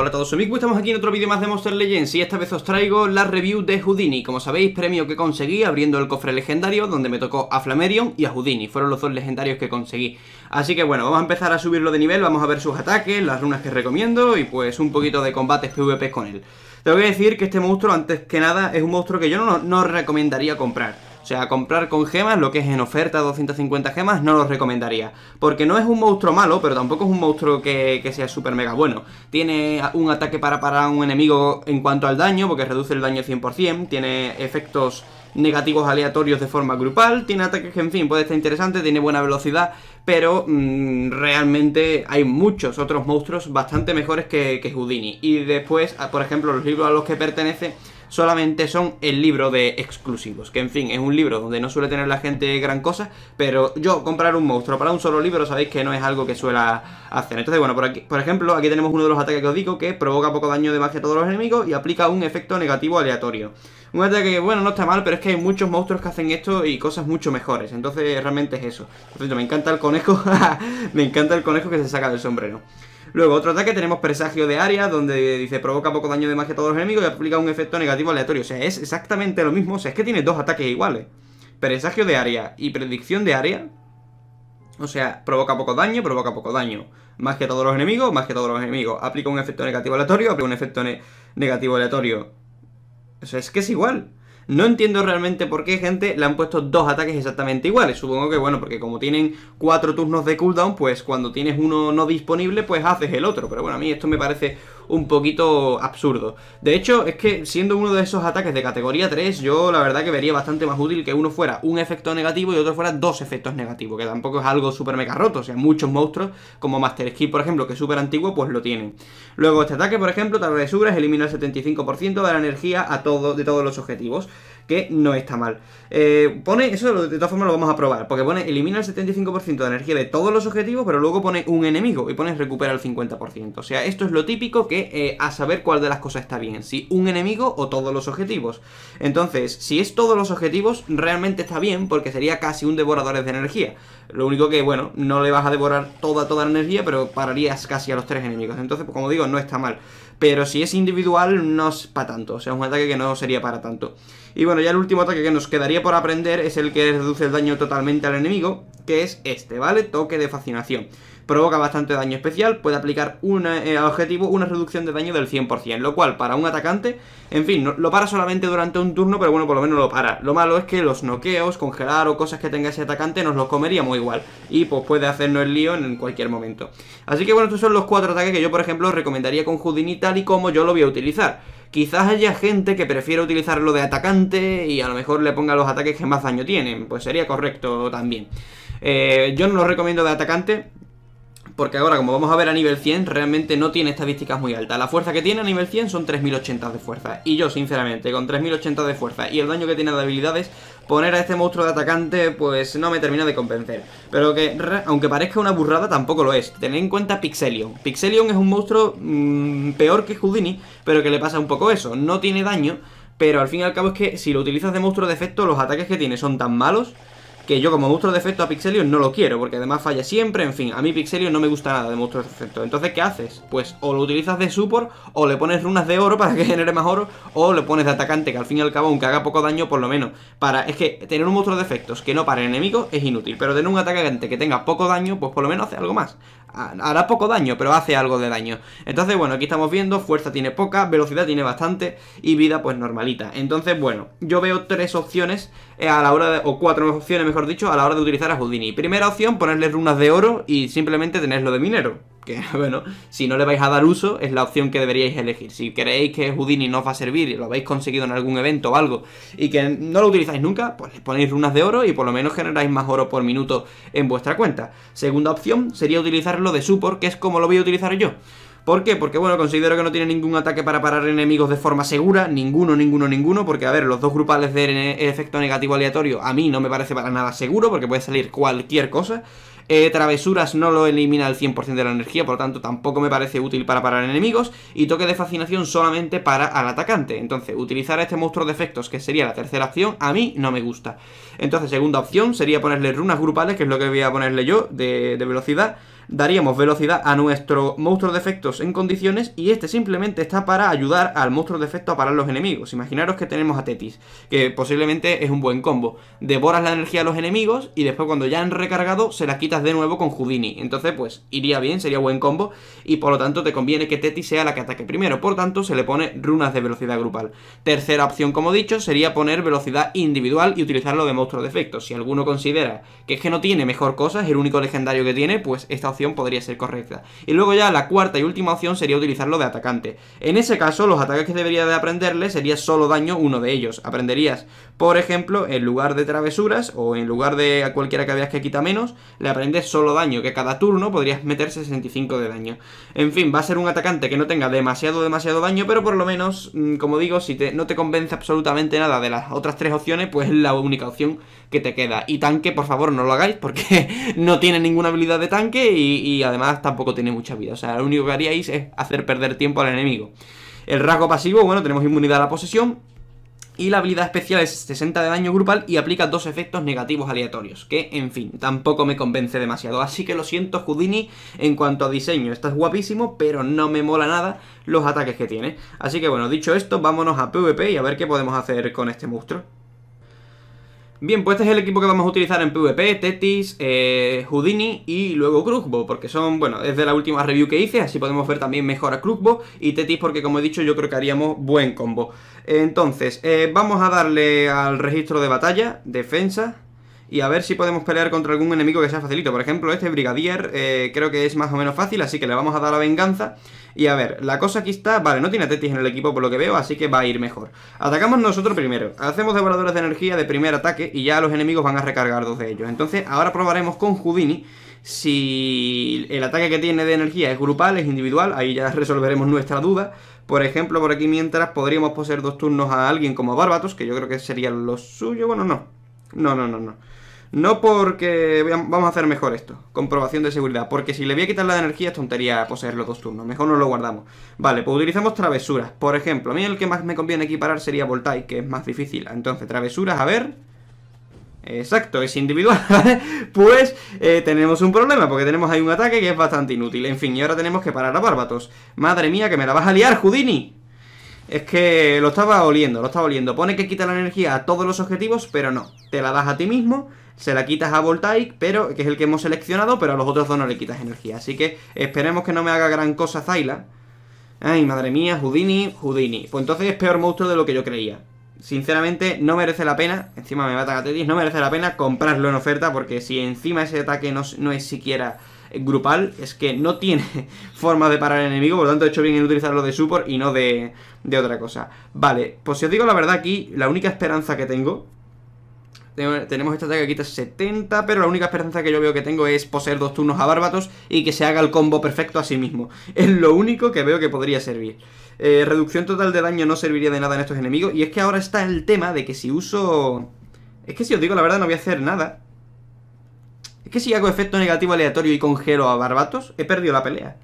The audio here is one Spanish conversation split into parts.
Hola a todos, soy Miku, estamos aquí en otro vídeo más de Monster Legends y esta vez os traigo la review de Houdini. Como sabéis, premio que conseguí abriendo el cofre legendario donde me tocó a Flamerion y a Houdini, fueron los dos legendarios que conseguí. Así que bueno, vamos a empezar a subirlo de nivel, vamos a ver sus ataques, las runas que recomiendo y pues un poquito de combates PvP con él. Tengo que decir que este monstruo, antes que nada, es un monstruo que yo no, no recomendaría comprar. O sea, comprar con gemas, lo que es en oferta 250 gemas, no lo recomendaría. Porque no es un monstruo malo, pero tampoco es un monstruo que, sea súper mega bueno. Tiene un ataque para parar a un enemigo en cuanto al daño, porque reduce el daño 100%. Tiene efectos negativos aleatorios de forma grupal, tiene ataques que en fin puede estar interesante, tiene buena velocidad, pero mm, realmente hay muchos otros monstruos bastante mejores que, que Houdini. Y después, ah, por ejemplo, los libros a los que pertenece solamente son el libro de exclusivos. Que en fin, es un libro donde no suele tener la gente gran cosa, pero yo comprar un monstruo para un solo libro sabéis que no es algo que suela hacer. Entonces, bueno, por, por ejemplo, aquí tenemos uno de los ataques que os digo que provoca poco daño de magia a todos los enemigos y aplica un efecto negativo aleatorio. Un ataque que, bueno, no está mal, pero es que hay muchos monstruos que hacen esto y cosas mucho mejores. Entonces, realmente es eso. Por me encanta el conejo. me encanta el conejo que se saca del sombrero. Luego, otro ataque, tenemos presagio de área, donde dice provoca poco daño de más a todos los enemigos y aplica un efecto negativo aleatorio. O sea, es exactamente lo mismo. O sea, es que tiene dos ataques iguales. Presagio de área y predicción de área. O sea, provoca poco daño, provoca poco daño. Más que todos los enemigos, más que todos los enemigos. Aplica un efecto negativo aleatorio, aplica un efecto negativo aleatorio. O sea, es que es igual. No entiendo realmente por qué, gente, le han puesto dos ataques exactamente iguales. Supongo que, bueno, porque como tienen cuatro turnos de cooldown, pues cuando tienes uno no disponible, pues haces el otro. Pero bueno, a mí esto me parece un poquito absurdo. De hecho, es que siendo uno de esos ataques de categoría 3, yo la verdad que vería bastante más útil que uno fuera un efecto negativo y otro fuera dos efectos negativos, que tampoco es algo súper mega roto, o sea, muchos monstruos como Master Key, por ejemplo, que es súper antiguo, pues lo tienen. Luego, este ataque, por ejemplo, vez de subres elimina el 75% de la energía a todo, de todos los objetivos que no está mal. Eh, pone, eso de todas formas lo vamos a probar, porque pone elimina el 75% de energía de todos los objetivos, pero luego pone un enemigo y pone recupera el 50%. O sea, esto es lo típico que eh, a saber cuál de las cosas está bien, si un enemigo o todos los objetivos. Entonces, si es todos los objetivos, realmente está bien, porque sería casi un devorador de energía. Lo único que, bueno, no le vas a devorar toda, toda la energía, pero pararías casi a los tres enemigos. Entonces, pues, como digo, no está mal. Pero si es individual, no es para tanto. O sea, es un ataque que no sería para tanto. Y bueno, ya el último ataque que nos quedaría por aprender es el que reduce el daño totalmente al enemigo, que es este, ¿vale? Toque de fascinación provoca bastante daño especial, puede aplicar un eh, objetivo una reducción de daño del 100%, lo cual para un atacante, en fin, lo para solamente durante un turno, pero bueno, por lo menos lo para. Lo malo es que los noqueos, congelar o cosas que tenga ese atacante nos los comería muy igual, y pues puede hacernos el lío en cualquier momento. Así que bueno, estos son los cuatro ataques que yo, por ejemplo, recomendaría con Houdini tal y como yo lo voy a utilizar. Quizás haya gente que prefiera utilizarlo de atacante y a lo mejor le ponga los ataques que más daño tienen, pues sería correcto también. Eh, yo no lo recomiendo de atacante, porque ahora como vamos a ver a nivel 100 realmente no tiene estadísticas muy altas. La fuerza que tiene a nivel 100 son 3080 de fuerza y yo sinceramente con 3080 de fuerza y el daño que tiene de habilidades poner a este monstruo de atacante pues no me termina de convencer. Pero que aunque parezca una burrada tampoco lo es. Tened en cuenta Pixelion. Pixelion es un monstruo mm, peor que Houdini pero que le pasa un poco eso. No tiene daño pero al fin y al cabo es que si lo utilizas de monstruo de efecto los ataques que tiene son tan malos que yo como monstruo de efecto a Pixelio no lo quiero, porque además falla siempre, en fin, a mí Pixelio no me gusta nada de monstruo de efecto. Entonces, ¿qué haces? Pues o lo utilizas de support, o le pones runas de oro para que genere más oro, o le pones de atacante, que al fin y al cabo, aunque haga poco daño, por lo menos, para... Es que tener un monstruo de efectos que no para enemigo es inútil, pero tener un atacante que tenga poco daño, pues por lo menos hace algo más hará poco daño, pero hace algo de daño. Entonces, bueno, aquí estamos viendo, fuerza tiene poca, velocidad tiene bastante y vida pues normalita. Entonces, bueno, yo veo tres opciones eh, a la hora de, o cuatro opciones, mejor dicho, a la hora de utilizar a Houdini. Primera opción, ponerle runas de oro y simplemente tenerlo de minero que bueno, si no le vais a dar uso, es la opción que deberíais elegir. Si creéis que Houdini no os va a servir y lo habéis conseguido en algún evento o algo y que no lo utilizáis nunca, pues le ponéis runas de oro y por lo menos generáis más oro por minuto en vuestra cuenta. Segunda opción sería utilizarlo de support, que es como lo voy a utilizar yo. ¿Por qué? Porque, bueno, considero que no tiene ningún ataque para parar enemigos de forma segura. Ninguno, ninguno, ninguno. Porque, a ver, los dos grupales de efecto negativo aleatorio a mí no me parece para nada seguro. Porque puede salir cualquier cosa. Eh, travesuras no lo elimina al 100% de la energía, por lo tanto tampoco me parece útil para parar enemigos. Y toque de fascinación solamente para al atacante. Entonces, utilizar este monstruo de efectos, que sería la tercera opción, a mí no me gusta. Entonces, segunda opción sería ponerle runas grupales, que es lo que voy a ponerle yo, de velocidad daríamos velocidad a nuestro monstruo de efectos en condiciones y este simplemente está para ayudar al monstruo de efectos a parar los enemigos. Imaginaros que tenemos a Tetis, que posiblemente es un buen combo. Devoras la energía a los enemigos y después cuando ya han recargado se la quitas de nuevo con Houdini. Entonces pues iría bien, sería buen combo y por lo tanto te conviene que Tetis sea la que ataque primero. Por tanto se le pone runas de velocidad grupal. Tercera opción como dicho sería poner velocidad individual y utilizarlo de monstruo de efectos. Si alguno considera que es que no tiene mejor cosa, es el único legendario que tiene, pues esta opción podría ser correcta. Y luego ya la cuarta y última opción sería utilizarlo de atacante. En ese caso, los ataques que debería de aprenderle sería solo daño uno de ellos. Aprenderías, por ejemplo, en lugar de travesuras o en lugar de cualquiera que veas que quita menos, le aprendes solo daño, que cada turno podrías meter 65 de daño. En fin, va a ser un atacante que no tenga demasiado, demasiado daño, pero por lo menos, mm, como digo, si no te convence absolutamente nada de las otras tres opciones, pues la única opción que te queda. Y tanque, por favor, no lo hagáis porque no tiene ninguna habilidad de tanque y, además tampoco tiene mucha vida. O sea, lo único que haríais es hacer perder tiempo al enemigo. El rasgo pasivo, bueno, tenemos inmunidad a la posesión, y la habilidad especial es 60 de daño grupal y aplica dos efectos negativos aleatorios, que, en fin, tampoco me convence demasiado. Así que lo siento, Houdini, en cuanto a diseño, Está guapísimo, pero no me mola nada los ataques que tiene. Así que bueno, dicho esto, vámonos a PvP y a ver qué podemos hacer con este monstruo. Bien, pues este es el equipo que vamos a utilizar en PvP, Tetis, eh, Houdini y luego Krugbo, porque son, bueno, es de la última review que hice, así podemos ver también mejor a Krugbo y Tetis porque como he dicho yo creo que haríamos buen combo. Entonces, eh, vamos a darle al registro de batalla, defensa, y a ver si podemos pelear contra algún enemigo que sea facilito. Por ejemplo, este Brigadier eh, creo que es más o menos fácil, así que le vamos a dar la venganza. Y a ver, la cosa aquí está... Vale, no tiene Tetis en el equipo por lo que veo, así que va a ir mejor. Atacamos nosotros primero. Hacemos devoradores de energía de primer ataque y ya los enemigos van a recargar dos de ellos. Entonces, ahora probaremos con Houdini si el ataque que tiene de energía es grupal, es individual, ahí ya resolveremos nuestra duda. Por ejemplo, por aquí mientras podríamos poseer dos turnos a alguien como Barbatos, que yo creo que sería lo suyo. Bueno, no. No, no, no, no. No porque vamos a hacer mejor esto, comprobación de seguridad, porque si le voy a quitar la energía es tontería poseer los dos turnos, mejor no lo guardamos. Vale, pues utilizamos travesuras, por ejemplo, a mí el que más me conviene equiparar sería Voltaic, que es más difícil. Entonces, travesuras, a ver... Exacto, es individual, Pues eh, tenemos un problema, porque tenemos ahí un ataque que es bastante inútil. En fin, y ahora tenemos que parar a Bárbatos. Madre mía, que me la vas a liar, Houdini. Es que lo estaba oliendo, lo estaba oliendo. Pone que quita la energía a todos los objetivos, pero no. Te la das a ti mismo, se la quitas a Voltaic, pero, que es el que hemos seleccionado, pero a los otros dos no le quitas energía. Así que esperemos que no me haga gran cosa zayla Ay, madre mía, Houdini, Houdini. Pues entonces es peor monstruo de lo que yo creía. Sinceramente, no merece la pena. Encima me va a Tetris, no merece la pena comprarlo en oferta, porque si encima ese ataque no es siquiera grupal es que no tiene forma de parar al enemigo, por lo tanto he hecho bien en utilizarlo de support y no de, otra cosa. Vale, pues si os digo la verdad aquí, la única esperanza que tengo tenemos este ataque que quita 70, pero la única esperanza que yo veo que tengo es poseer dos turnos a Bárbatos y que se haga el combo perfecto a sí mismo. Es lo único que veo que podría servir. Eh, reducción total de daño no serviría de nada en estos enemigos. Y es que ahora está el tema de que si uso... Es que si os digo la verdad no voy a hacer nada. Es que si hago efecto negativo aleatorio y congelo a Barbatos, he perdido la pelea.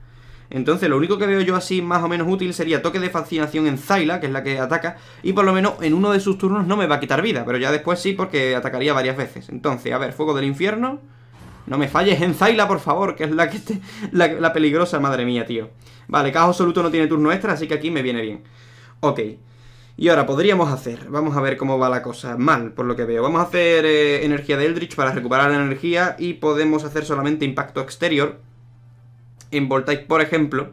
Entonces lo único que veo yo así más o menos útil sería toque de fascinación en Zyla, que es la que ataca, y por lo menos en uno de sus turnos no me va a quitar vida, pero ya después sí porque atacaría varias veces. Entonces, a ver, Fuego del Infierno, no me falles en Zyla, por favor, que es la que la, peligrosa, madre mía, tío. Vale, Cajo Absoluto no tiene turno extra, así que aquí me viene bien. Ok. Y ahora podríamos hacer, vamos a ver cómo va la cosa, mal por lo que veo. Vamos a hacer eh, energía de Eldritch para recuperar la energía y podemos hacer solamente impacto exterior en Voltaic, por ejemplo,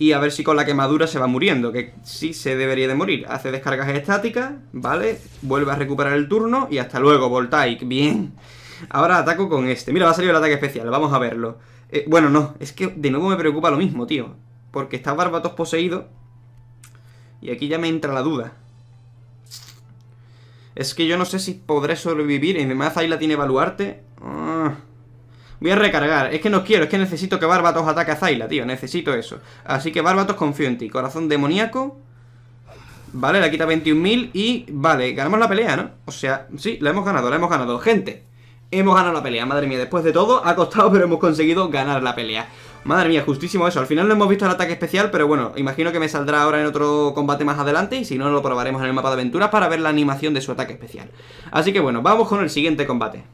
y a ver si con la quemadura se va muriendo, que sí se debería de morir. Hace descargas estáticas, ¿vale? Vuelve a recuperar el turno y hasta luego, Voltaic, bien. Ahora ataco con este. Mira, va a salir el ataque especial, vamos a verlo. Eh, bueno, no, es que de nuevo me preocupa lo mismo, tío. Porque está Barbatos poseído y aquí ya me entra la duda. Es que yo no sé si podré sobrevivir. Y además Zaila tiene evaluarte ah. Voy a recargar. Es que no quiero. Es que necesito que Barbatos ataque a Zaila, tío. Necesito eso. Así que Barbatos, confío en ti. Corazón demoníaco. Vale, la quita 21.000 y... Vale, ganamos la pelea, ¿no? O sea, sí, la hemos ganado, la hemos ganado. Gente, hemos ganado la pelea, madre mía. Después de todo, ha costado, pero hemos conseguido ganar la pelea. Madre mía, justísimo eso. Al final no hemos visto el ataque especial, pero bueno, imagino que me saldrá ahora en otro combate más adelante y si no, lo probaremos en el mapa de aventuras para ver la animación de su ataque especial. Así que bueno, vamos con el siguiente combate.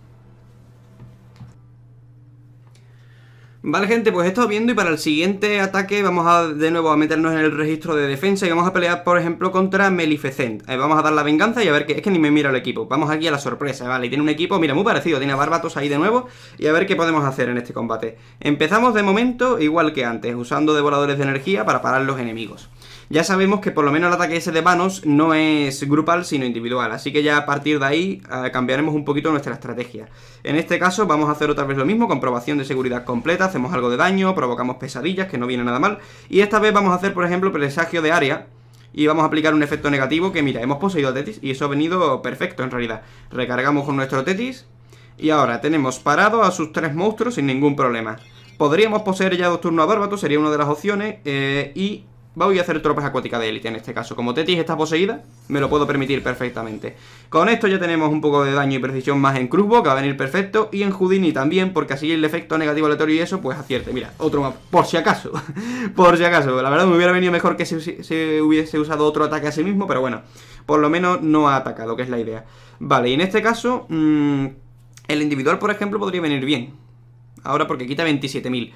Vale gente, pues esto estado viendo y para el siguiente ataque vamos a de nuevo a meternos en el registro de defensa y vamos a pelear por ejemplo contra Melifecent. ahí eh, Vamos a dar la venganza y a ver que es que ni me mira el equipo, vamos aquí a la sorpresa, eh, vale, y tiene un equipo, mira, muy parecido, tiene a Barbatos ahí de nuevo y a ver qué podemos hacer en este combate Empezamos de momento igual que antes, usando devoradores de energía para parar los enemigos ya sabemos que por lo menos el ataque ese de manos no es grupal, sino individual. Así que ya a partir de ahí eh, cambiaremos un poquito nuestra estrategia. En este caso vamos a hacer otra vez lo mismo, comprobación de seguridad completa, hacemos algo de daño, provocamos pesadillas, que no viene nada mal. Y esta vez vamos a hacer, por ejemplo, presagio de área. Y vamos a aplicar un efecto negativo que, mira, hemos poseído a Tetis y eso ha venido perfecto en realidad. Recargamos con nuestro Tetis y ahora tenemos parado a sus tres monstruos sin ningún problema. Podríamos poseer ya dos turnos a Bárbato, sería una de las opciones, eh, y Voy a hacer tropas acuáticas de élite en este caso. Como Tetis está poseída, me lo puedo permitir perfectamente. Con esto ya tenemos un poco de daño y precisión más en Cruzbo, que va a venir perfecto. Y en Houdini también, porque así el efecto negativo aleatorio y eso, pues acierte. Mira, otro más. Por si acaso. por si acaso. La verdad me hubiera venido mejor que se, hubiese usado otro ataque a sí mismo, pero bueno. Por lo menos no ha atacado, que es la idea. Vale, y en este caso, mm, el individual, por ejemplo, podría venir bien. Ahora porque quita 27.000.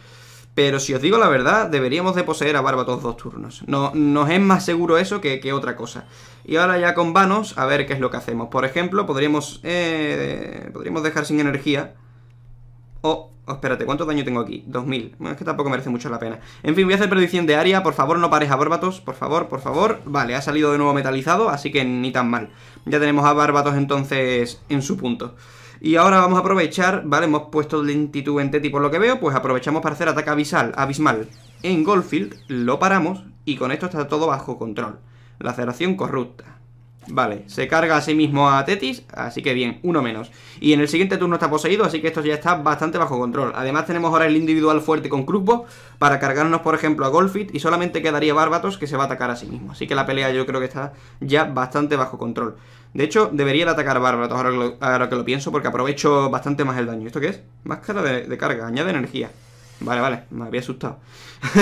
Pero si os digo la verdad, deberíamos de poseer a Bárbatos dos turnos. No, nos es más seguro eso que, otra cosa. Y ahora ya con Vanos, a ver qué es lo que hacemos. Por ejemplo, podríamos, eh, podríamos dejar sin energía. O, oh, oh, espérate, ¿cuánto daño tengo aquí? 2000. Bueno, es que tampoco merece mucho la pena. En fin, voy a hacer predicción de área. Por favor, no pares a Barbatos. Por favor, por favor. Vale, ha salido de nuevo metalizado, así que ni tan mal. Ya tenemos a Barbatos entonces en su punto. Y ahora vamos a aprovechar, ¿vale? Hemos puesto lentitud en Teti por lo que veo, pues aprovechamos para hacer ataque abisal, abismal en Goldfield, lo paramos y con esto está todo bajo control. La Laceración corrupta. Vale, se carga a sí mismo a Tetis, así que bien, uno menos. Y en el siguiente turno está poseído, así que esto ya está bastante bajo control. Además tenemos ahora el individual fuerte con Krugbo para cargarnos, por ejemplo, a Goldfield y solamente quedaría Barbatos que se va a atacar a sí mismo. Así que la pelea yo creo que está ya bastante bajo control. De hecho, debería de atacar bárbaros ahora, que lo pienso, porque aprovecho bastante más el daño. ¿Esto qué es? Máscara de, de carga, añade energía. Vale, vale, me había asustado.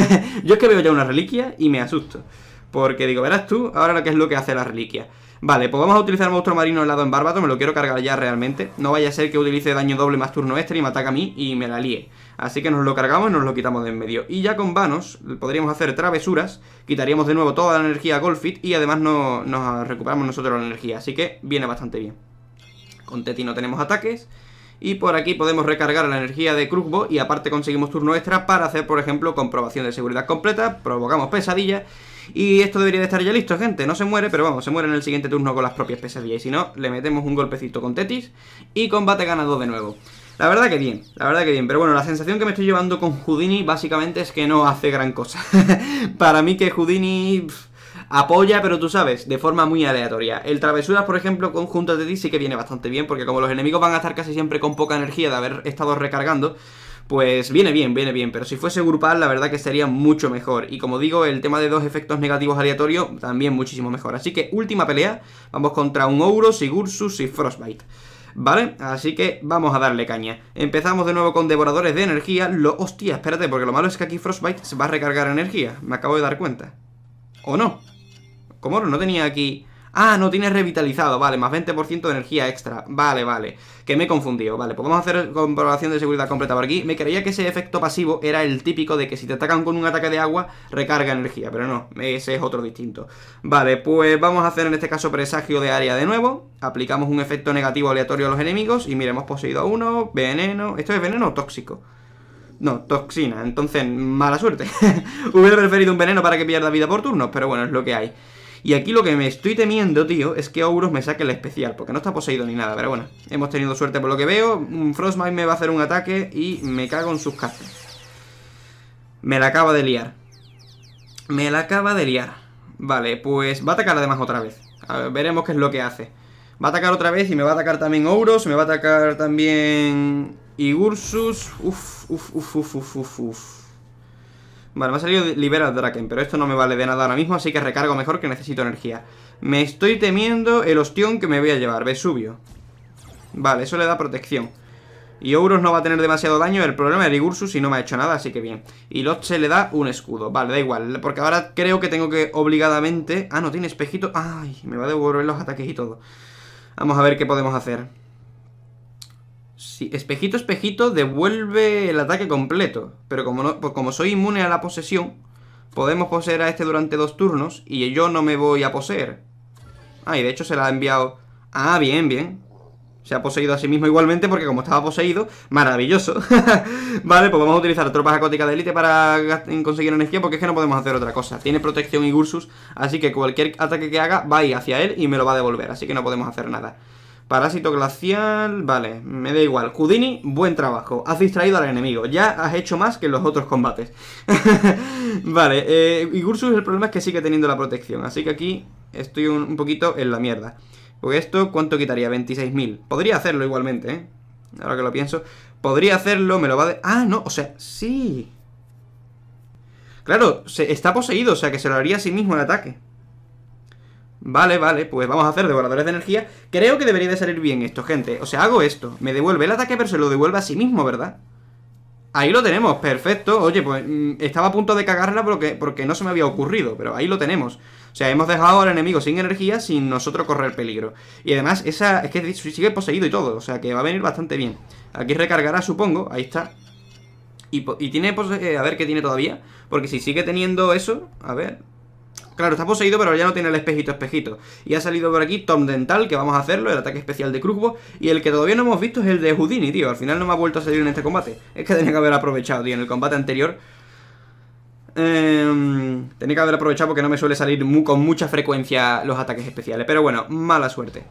Yo es que veo ya una reliquia y me asusto. Porque digo, verás tú ahora lo que es lo que hace la reliquia. Vale, pues vamos a utilizar monstruo marino lado en bárbato, me lo quiero cargar ya realmente. No vaya a ser que utilice daño doble más turno extra este, y me ataque a mí y me la líe. Así que nos lo cargamos y nos lo quitamos de en medio. Y ya con vanos podríamos hacer travesuras, quitaríamos de nuevo toda la energía a Golfit y además no, nos recuperamos nosotros la energía. Así que viene bastante bien. Con Teti no tenemos ataques. Y por aquí podemos recargar la energía de Krugbo y aparte conseguimos turno extra para hacer, por ejemplo, comprobación de seguridad completa, provocamos pesadilla y esto debería de estar ya listo, gente. No se muere, pero vamos, se muere en el siguiente turno con las propias pesadillas. Y si no, le metemos un golpecito con Tetis y combate ganado de nuevo. La verdad que bien, la verdad que bien. Pero bueno, la sensación que me estoy llevando con Houdini básicamente es que no hace gran cosa. Para mí que Houdini... apoya, pero tú sabes, de forma muy aleatoria. El travesuras, por ejemplo, conjunto de ti sí que viene bastante bien, porque como los enemigos van a estar casi siempre con poca energía de haber estado recargando, pues viene bien, viene bien, pero si fuese grupal la verdad que sería mucho mejor. Y como digo, el tema de dos efectos negativos aleatorios también muchísimo mejor. Así que última pelea, vamos contra un Ouro, Sigursus y Frostbite. ¿Vale? Así que vamos a darle caña. Empezamos de nuevo con devoradores de energía. Lo... Hostia, espérate, porque lo malo es que aquí Frostbite se va a recargar energía. Me acabo de dar cuenta. ¿O no? ¿Cómo no tenía aquí Ah, no tiene revitalizado, vale, más 20% de energía extra. Vale, vale, que me he confundido. Vale, pues a hacer comprobación de seguridad completa por aquí. Me creía que ese efecto pasivo era el típico de que si te atacan con un ataque de agua, recarga energía, pero no, ese es otro distinto. Vale, pues vamos a hacer en este caso presagio de área de nuevo. Aplicamos un efecto negativo aleatorio a los enemigos y miremos poseído a uno, veneno... ¿Esto es veneno tóxico? No, toxina, entonces mala suerte. Hubiera preferido un veneno para que pierda vida por turnos, pero bueno, es lo que hay. Y aquí lo que me estoy temiendo, tío, es que Ouros me saque el especial, porque no está poseído ni nada, pero bueno. Hemos tenido suerte por lo que veo. Mm, Frostmite me va a hacer un ataque y me cago en sus cartas. Me la acaba de liar. Me la acaba de liar. Vale, pues va a atacar además otra vez. A veremos qué es lo que hace. Va a atacar otra vez y me va a atacar también Ouros, me va a atacar también Y Uf, uf, uf, uf, uf, uf, uf. Vale, me ha salido libera Draken, pero esto no me vale de nada ahora mismo, así que recargo mejor que necesito energía. Me estoy temiendo el ostión que me voy a llevar, Vesubio. Vale, eso le da protección. Y Ouros no va a tener demasiado daño, el problema es Rigursus y no me ha hecho nada, así que bien. Y se le da un escudo, vale, da igual, porque ahora creo que tengo que obligadamente... Ah, no, tiene espejito, ay, me va a devolver los ataques y todo. Vamos a ver qué podemos hacer. Si, espejito, espejito, devuelve el ataque completo. Pero como, no, pues como soy inmune a la posesión, podemos poseer a este durante dos turnos y yo no me voy a poseer. Ah, y de hecho se la ha enviado... Ah, bien, bien. Se ha poseído a sí mismo igualmente porque como estaba poseído, maravilloso. vale, pues vamos a utilizar tropas acóticas de élite para conseguir energía porque es que no podemos hacer otra cosa. Tiene protección y Ursus, así que cualquier ataque que haga va hacia él y me lo va a devolver, así que no podemos hacer nada. Parásito glacial, vale, me da igual. Houdini, buen trabajo. Has distraído al enemigo. Ya has hecho más que en los otros combates. vale, eh, y Ursus el problema es que sigue teniendo la protección. Así que aquí estoy un, poquito en la mierda. Porque esto, ¿cuánto quitaría? 26.000. Podría hacerlo igualmente, ¿eh? Ahora que lo pienso. Podría hacerlo, me lo va de... Ah, no, o sea, sí. Claro, está poseído, o sea que se lo haría a sí mismo el ataque. Vale, vale, pues vamos a hacer devoradores de energía. Creo que debería de salir bien esto, gente. O sea, hago esto. Me devuelve el ataque, pero se lo devuelve a sí mismo, ¿verdad? Ahí lo tenemos, perfecto. Oye, pues mm, estaba a punto de cagarla porque, porque no se me había ocurrido, pero ahí lo tenemos. O sea, hemos dejado al enemigo sin energía sin nosotros correr peligro. Y además, esa es que sigue poseído y todo, o sea que va a venir bastante bien. Aquí recargará, supongo, ahí está. Y, y tiene, eh, a ver qué tiene todavía, porque si sigue teniendo eso, a ver, Claro, está poseído, pero ya no tiene el espejito espejito. Y ha salido por aquí Tom Dental, que vamos a hacerlo, el ataque especial de Krugbo. Y el que todavía no hemos visto es el de Houdini, tío. Al final no me ha vuelto a salir en este combate. Es que tenía que haber aprovechado, tío, en el combate anterior. Em, tenía que haber aprovechado porque no me suele salir con mucha frecuencia los ataques especiales. Pero bueno, mala suerte.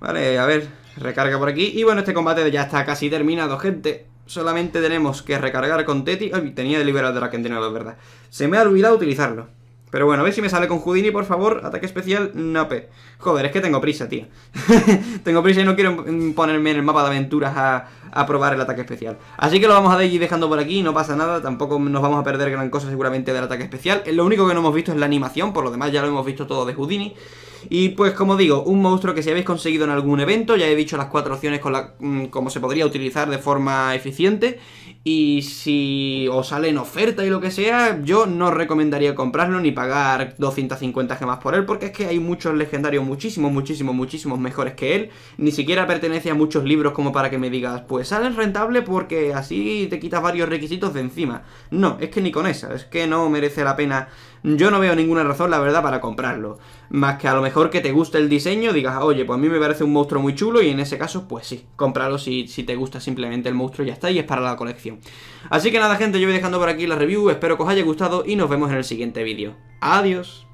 Vale, a ver, recarga por aquí. Y bueno, este combate ya está casi terminado, gente. Solamente tenemos que recargar con Teti. Ay, tenía de liberar de la verdad. Se me ha olvidado utilizarlo. Pero bueno, a ver si me sale con Houdini, por favor. Ataque especial, nope. Joder, es que tengo prisa, tío. tengo prisa y no quiero ponerme en el mapa de aventuras a, a, probar el ataque especial. Así que lo vamos a ir dejando por aquí, no pasa nada. Tampoco nos vamos a perder gran cosa seguramente del ataque especial. Eh, lo único que no hemos visto es la animación, por lo demás ya lo hemos visto todo de Houdini. Y pues como digo, un monstruo que si habéis conseguido en algún evento, ya he dicho las cuatro opciones con la, mm, cómo se podría utilizar de forma eficiente. Y si os sale en oferta y lo que sea, yo no recomendaría comprarlo ni pagar 250 gemas por él, porque es que hay muchos legendarios, muchísimos, muchísimos, muchísimos mejores que él. Ni siquiera pertenece a muchos libros como para que me digas, pues salen rentable porque así te quitas varios requisitos de encima. No, es que ni con esa, es que no merece la pena. Yo no veo ninguna razón, la verdad, para comprarlo más que a lo mejor que te guste el diseño, digas, oye, pues a mí me parece un monstruo muy chulo y en ese caso, pues sí, cómpralo si, te gusta simplemente el monstruo y ya está, y es para la colección. Así que nada, gente, yo voy dejando por aquí la review, espero que os haya gustado y nos vemos en el siguiente vídeo. Adiós.